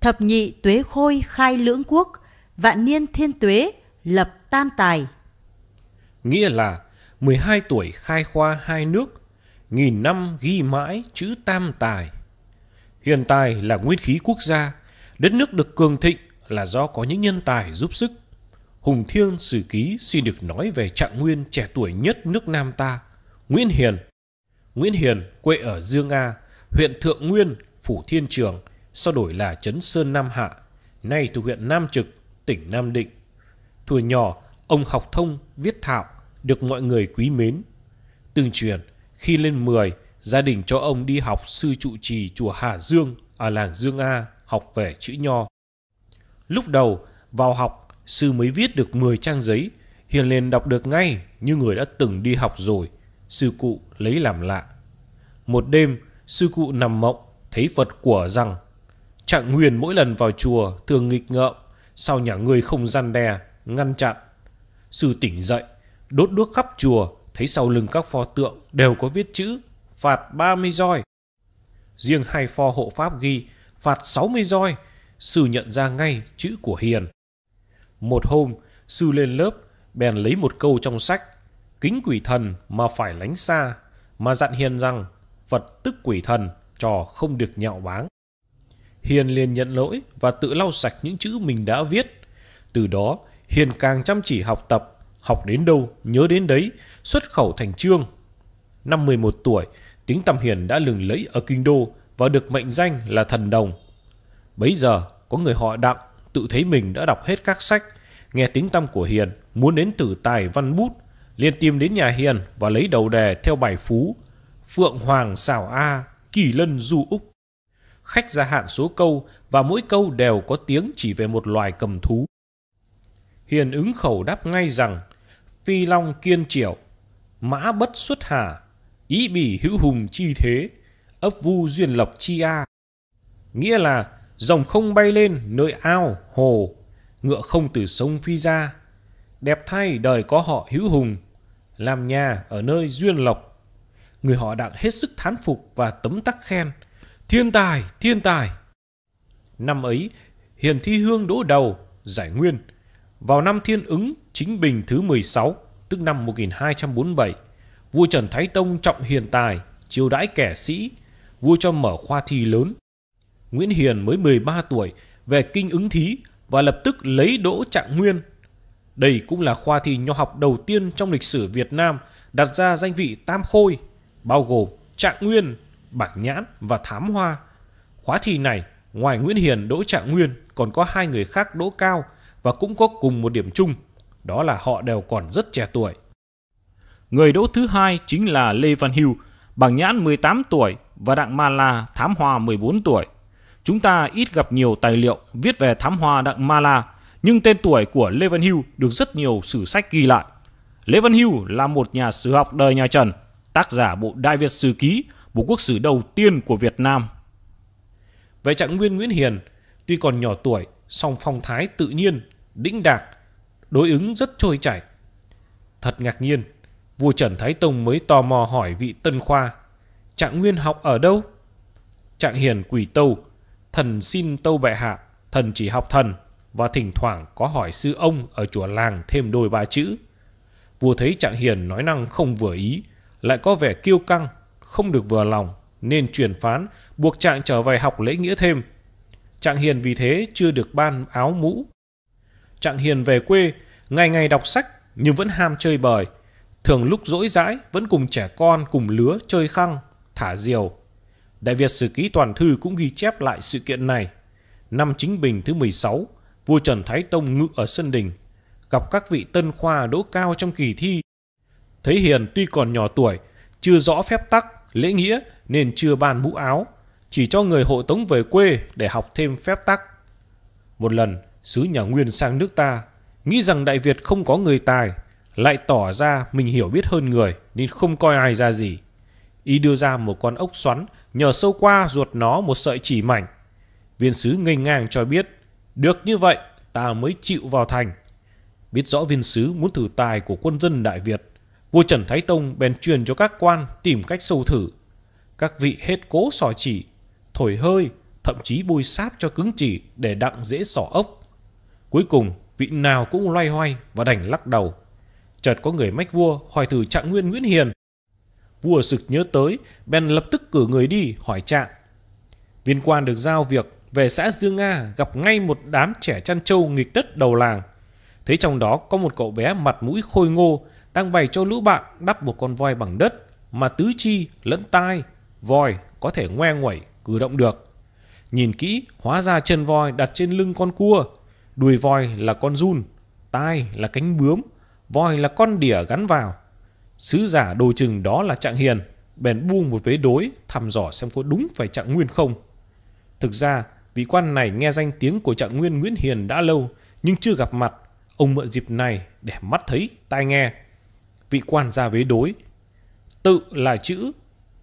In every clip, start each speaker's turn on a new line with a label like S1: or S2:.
S1: thập nhị tuế khôi khai lưỡng quốc, vạn niên thiên tuế lập tam tài. Nghĩa là 12 tuổi khai khoa hai nước, nghìn năm ghi mãi chữ tam tài. Hiện tài là nguyên khí quốc gia, đất nước được cường thịnh là do có những nhân tài giúp sức. Hùng Thiêng Sử Ký xin được nói về trạng nguyên trẻ tuổi nhất nước Nam ta, Nguyễn Hiền. Nguyễn Hiền quê ở Dương A, huyện Thượng Nguyên, Phủ Thiên Trường, sau đổi là Trấn Sơn Nam Hạ, nay thuộc huyện Nam Trực, tỉnh Nam Định. Thuở nhỏ, ông học thông, viết thạo, được mọi người quý mến. từng truyền, khi lên 10, gia đình cho ông đi học sư trụ trì chùa Hà Dương ở làng Dương A học về chữ nho. Lúc đầu, vào học, sư mới viết được 10 trang giấy, hiền liền đọc được ngay như người đã từng đi học rồi. Sư cụ lấy làm lạ. Một đêm, sư cụ nằm mộng, thấy Phật của rằng Trạng Huyền mỗi lần vào chùa thường nghịch ngợm, sao nhà ngươi không gian đe, ngăn chặn. Sư tỉnh dậy, đốt đuốc khắp chùa, thấy sau lưng các pho tượng đều có viết chữ phạt 30 roi. Riêng hai pho hộ pháp ghi phạt 60 roi, sư nhận ra ngay chữ của Hiền. Một hôm, sư lên lớp, bèn lấy một câu trong sách, kính quỷ thần mà phải lánh xa, mà dặn Hiền rằng Phật tức quỷ thần, trò không được nhạo báng. Hiền liền nhận lỗi và tự lau sạch những chữ mình đã viết. Từ đó, Hiền càng chăm chỉ học tập, học đến đâu, nhớ đến đấy, xuất khẩu thành chương. Năm 11 tuổi, tiếng tăm Hiền đã lừng lẫy ở Kinh Đô và được mệnh danh là Thần Đồng. Bấy giờ, có người họ Đặng tự thấy mình đã đọc hết các sách, nghe tiếng tâm của Hiền, muốn đến tử tài văn bút, liền tìm đến nhà Hiền và lấy đầu đề theo bài phú Phượng Hoàng xảo A, Kỳ Lân Du Úc khách gia hạn số câu và mỗi câu đều có tiếng chỉ về một loài cầm thú. Hiền ứng khẩu đáp ngay rằng, phi long kiên triệu, mã bất xuất hà, ý bỉ hữu hùng chi thế, ấp vu duyên lộc chi a. Nghĩa là rồng không bay lên nơi ao, hồ, ngựa không từ sông phi ra. Đẹp thay đời có họ hữu hùng, làm nhà ở nơi duyên lộc. Người họ đặng hết sức thán phục và tấm tắc khen – Thiên tài, thiên tài. Năm ấy, Hiền Thi Hương đỗ đầu, giải nguyên. Vào năm Thiên ứng chính bình thứ 16, tức năm 1247, vua Trần Thái Tông trọng hiền tài, chiêu đãi kẻ sĩ, vua cho mở khoa thi lớn. Nguyễn Hiền mới 13 tuổi về kinh ứng thí và lập tức lấy đỗ trạng nguyên. Đây cũng là khoa thi nho học đầu tiên trong lịch sử Việt Nam đặt ra danh vị Tam Khôi, bao gồm Trạng Nguyên, bạch nhãn và thám hoa. Khóa thi này, ngoài Nguyễn Hiền, Đỗ Trạng Nguyên còn có hai người khác Đỗ Cao và cũng có cùng một điểm chung, đó là họ đều còn rất trẻ tuổi. Người đỗ thứ hai chính là Lê Văn Hưu, Bảng Nhãn 18 tuổi và Đặng Ma La Thám Hoa 14 tuổi. Chúng ta ít gặp nhiều tài liệu viết về Thám Hoa Đặng Ma La, nhưng tên tuổi của Lê Văn Hưu được rất nhiều sử sách ghi lại. Lê Văn Hưu là một nhà sử học đời nhà Trần, tác giả bộ Đại Việt Sử Ký bộ quốc sử đầu tiên của Việt Nam. Về trạng nguyên Nguyễn Hiền, tuy còn nhỏ tuổi, song phong thái tự nhiên, đĩnh đạc, đối ứng rất trôi chảy. Thật ngạc nhiên, vua Trần Thái Tông mới tò mò hỏi vị Tân Khoa, trạng nguyên học ở đâu? Trạng Hiền quỳ tâu, thần xin tâu bệ hạ, thần chỉ học thần và thỉnh thoảng có hỏi sư ông ở chùa làng thêm đôi ba chữ. Vua thấy Trạng Hiền nói năng không vừa ý, lại có vẻ kiêu căng, không được vừa lòng nên truyền phán buộc trạng trở về học lễ nghĩa thêm. Trạng Hiền vì thế chưa được ban áo mũ. Trạng Hiền về quê, ngày ngày đọc sách nhưng vẫn ham chơi bời. Thường lúc rỗi rãi vẫn cùng trẻ con cùng lứa chơi khăng, thả diều. Đại Việt Sử Ký Toàn Thư cũng ghi chép lại sự kiện này. Năm chính bình thứ 16, vua Trần Thái Tông ngự ở Sân Đình, gặp các vị tân khoa đỗ cao trong kỳ thi. Thấy Hiền tuy còn nhỏ tuổi, chưa rõ phép tắc lễ nghĩa nên chưa ban mũ áo, chỉ cho người hộ tống về quê để học thêm phép tắc. Một lần, sứ nhà Nguyên sang nước ta, nghĩ rằng Đại Việt không có người tài, lại tỏ ra mình hiểu biết hơn người nên không coi ai ra gì. Y đưa ra một con ốc xoắn, nhờ sâu qua ruột nó một sợi chỉ mảnh. Viên sứ nghênh ngang cho biết, được như vậy ta mới chịu vào thành. Biết rõ viên sứ muốn thử tài của quân dân Đại Việt, Vua Trần Thái Tông bèn truyền cho các quan tìm cách sâu thử. Các vị hết cố sò chỉ, thổi hơi, thậm chí bôi sáp cho cứng chỉ để đặng dễ sò ốc. Cuối cùng, vị nào cũng loay hoay và đành lắc đầu. Chợt có người mách vua hỏi thử trạng nguyên Nguyễn Hiền. Vua sực nhớ tới, bèn lập tức cử người đi hỏi trạng. Viên quan được giao việc về xã Dương Nga gặp ngay một đám trẻ chăn trâu nghịch đất đầu làng. Thấy trong đó có một cậu bé mặt mũi khôi ngô, đang bày cho lũ bạn đắp một con voi bằng đất mà tứ chi lẫn tai, voi có thể ngoe nguẩy, cử động được. Nhìn kỹ, hóa ra chân voi đặt trên lưng con cua, đuôi voi là con run, tai là cánh bướm, voi là con đỉa gắn vào. Sứ giả đồ chừng đó là Trạng Hiền, bèn buông một vế đối thăm dò xem có đúng phải Trạng Nguyên không. Thực ra, vị quan này nghe danh tiếng của Trạng Nguyên Nguyễn Hiền đã lâu, nhưng chưa gặp mặt. Ông mượn dịp này để mắt thấy, tai nghe vị quan gia vế đối. Tự là chữ,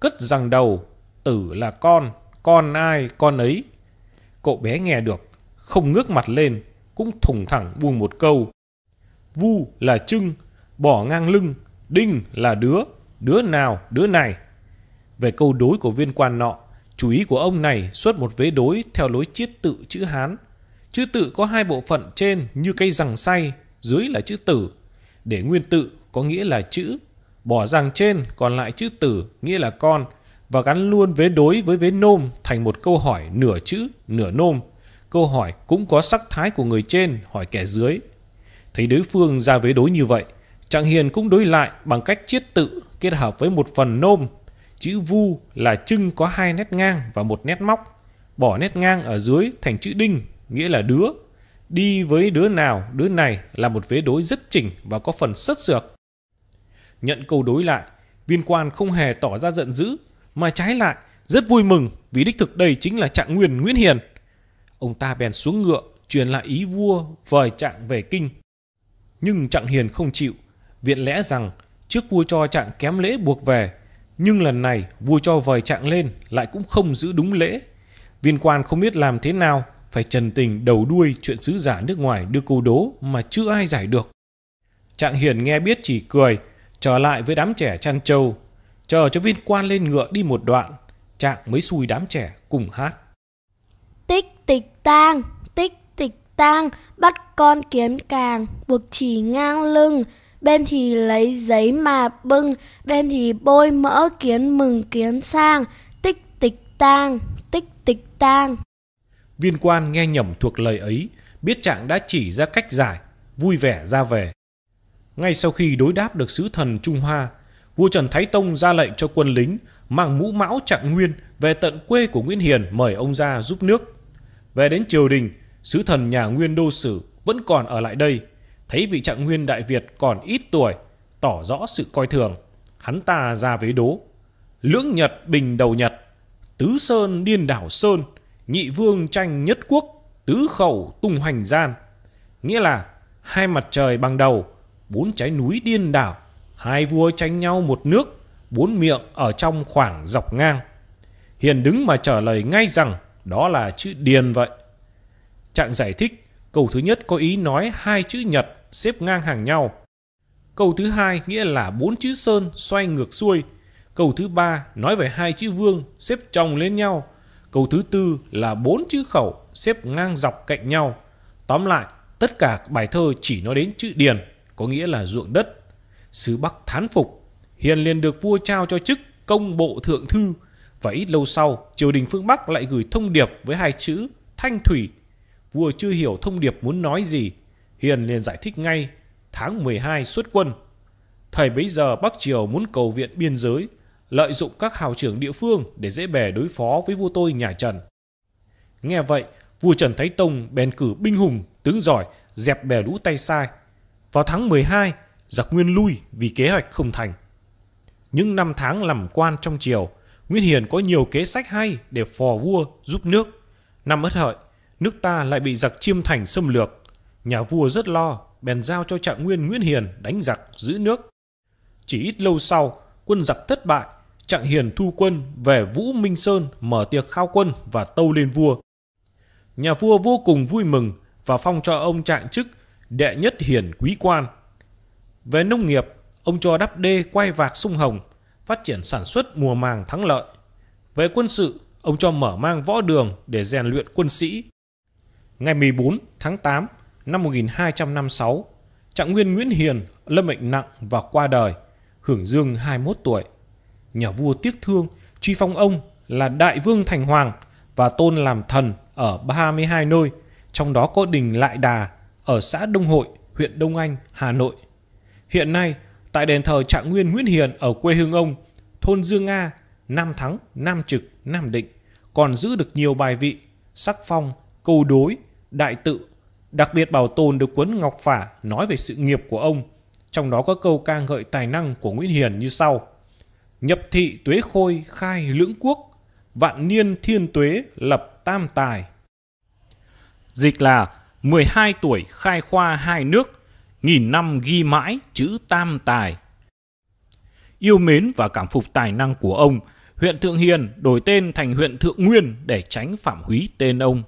S1: cất rằng đầu, tử là con, con ai, con ấy. Cậu bé nghe được, không ngước mặt lên, cũng thủng thẳng buông một câu. Vu là trưng, bỏ ngang lưng, đinh là đứa, đứa nào, đứa này. Về câu đối của viên quan nọ, chú ý của ông này xuất một vế đối theo lối chiết tự chữ Hán. Chữ tự có hai bộ phận trên như cây rằng say, dưới là chữ tử, để nguyên tự có nghĩa là chữ, bỏ rằng trên còn lại chữ tử nghĩa là con và gắn luôn vế đối với vế nôm thành một câu hỏi nửa chữ, nửa nôm. Câu hỏi cũng có sắc thái của người trên hỏi kẻ dưới. Thấy đối phương ra vế đối như vậy, Trạng Hiền cũng đối lại bằng cách chiết tự kết hợp với một phần nôm. Chữ vu là trưng có hai nét ngang và một nét móc. Bỏ nét ngang ở dưới thành chữ đinh, nghĩa là đứa. Đi với đứa nào, đứa này là một vế đối rất chỉnh và có phần sất sược. Nhận câu đối lại, viên quan không hề tỏ ra giận dữ, mà trái lại rất vui mừng vì đích thực đây chính là trạng nguyên Nguyễn Hiền. Ông ta bèn xuống ngựa, truyền lại ý vua vời trạng về kinh. Nhưng trạng hiền không chịu, viện lẽ rằng trước vua cho trạng kém lễ buộc về, nhưng lần này vua cho vời trạng lên lại cũng không giữ đúng lễ. Viên quan không biết làm thế nào, phải trần tình đầu đuôi chuyện sứ giả nước ngoài đưa câu đố mà chưa ai giải được. Trạng hiền nghe biết chỉ cười, trở lại với đám trẻ chăn trâu, chờ cho viên quan lên ngựa đi một đoạn, trạng mới xui đám trẻ cùng hát. Tích tịch tang, tích tịch tang, bắt con kiến càng, buộc chỉ ngang lưng, bên thì lấy giấy mà bưng, bên thì bôi mỡ kiến mừng kiến sang, tích tịch tang, tích tịch tang. Viên quan nghe nhầm thuộc lời ấy, biết trạng đã chỉ ra cách giải, vui vẻ ra về. Ngay sau khi đối đáp được sứ thần Trung Hoa, vua Trần Thái Tông ra lệnh cho quân lính mang mũ mão trạng nguyên về tận quê của Nguyễn Hiền mời ông ra giúp nước. Về đến triều đình, sứ thần nhà Nguyên Đô Sử vẫn còn ở lại đây. Thấy vị trạng nguyên Đại Việt còn ít tuổi, tỏ rõ sự coi thường. Hắn ta ra với đố. Lưỡng Nhật bình đầu Nhật, tứ sơn điên đảo sơn, nhị vương tranh nhất quốc, tứ khẩu tung hoành gian. Nghĩa là hai mặt trời bằng đầu, bốn trái núi điên đảo, hai vua tranh nhau một nước, bốn miệng ở trong khoảng dọc ngang. Hiền đứng mà trả lời ngay rằng đó là chữ điền vậy. Trạng giải thích, câu thứ nhất có ý nói hai chữ nhật xếp ngang hàng nhau. Câu thứ hai nghĩa là bốn chữ sơn xoay ngược xuôi. Câu thứ ba nói về hai chữ vương xếp chồng lên nhau. Câu thứ tư là bốn chữ khẩu xếp ngang dọc cạnh nhau. Tóm lại, tất cả bài thơ chỉ nói đến chữ điền có nghĩa là ruộng đất. Sứ Bắc thán phục, Hiền liền được vua trao cho chức công bộ thượng thư và ít lâu sau, triều đình phương Bắc lại gửi thông điệp với hai chữ Thanh Thủy. Vua chưa hiểu thông điệp muốn nói gì, Hiền liền giải thích ngay, tháng 12 xuất quân. Thời bấy giờ Bắc Triều muốn cầu viện biên giới, lợi dụng các hào trưởng địa phương để dễ bề đối phó với vua tôi nhà Trần. Nghe vậy, vua Trần Thái Tông bèn cử binh hùng, tướng giỏi, dẹp bè lũ tay sai, vào tháng 12, giặc Nguyên lui vì kế hoạch không thành. Những năm tháng làm quan trong triều, Nguyễn Hiền có nhiều kế sách hay để phò vua giúp nước. Năm Ất Hợi, nước ta lại bị giặc Chiêm Thành xâm lược. Nhà vua rất lo, bèn giao cho Trạng Nguyên Nguyễn Hiền đánh giặc giữ nước. Chỉ ít lâu sau, quân giặc thất bại, Trạng Hiền thu quân về Vũ Minh Sơn mở tiệc khao quân và tâu lên vua. Nhà vua vô cùng vui mừng và phong cho ông Trạng chức đệ nhất hiển quý quan. Về nông nghiệp, ông cho đắp đê quay vạc sông Hồng, phát triển sản xuất mùa màng thắng lợi. Về quân sự, ông cho mở mang võ đường để rèn luyện quân sĩ. Ngày 14 tháng 8 năm 1256, Trạng Nguyên Nguyễn Hiền lâm bệnh nặng và qua đời, hưởng dương 21 tuổi. Nhà vua tiếc thương truy phong ông là Đại Vương Thành Hoàng và tôn làm thần ở 32 nơi, trong đó có đình Lại Đà, ở xã Đông Hội, huyện Đông Anh, Hà Nội. Hiện nay, tại đền thờ Trạng Nguyên Nguyễn Hiền ở quê hương ông, thôn Dương Nga, Nam Thắng, Nam Trực, Nam Định còn giữ được nhiều bài vị, sắc phong, câu đối, đại tự, đặc biệt bảo tồn được cuốn Ngọc Phả nói về sự nghiệp của ông, trong đó có câu ca ngợi tài năng của Nguyễn Hiền như sau. Nhập thị tuế khôi khai lưỡng quốc, vạn niên thiên tuế lập tam tài. Dịch là 12 tuổi khai khoa hai nước, nghìn năm ghi mãi chữ tam tài. Yêu mến và cảm phục tài năng của ông, huyện Thượng Hiền đổi tên thành huyện Thượng Nguyên để tránh phạm húy tên ông.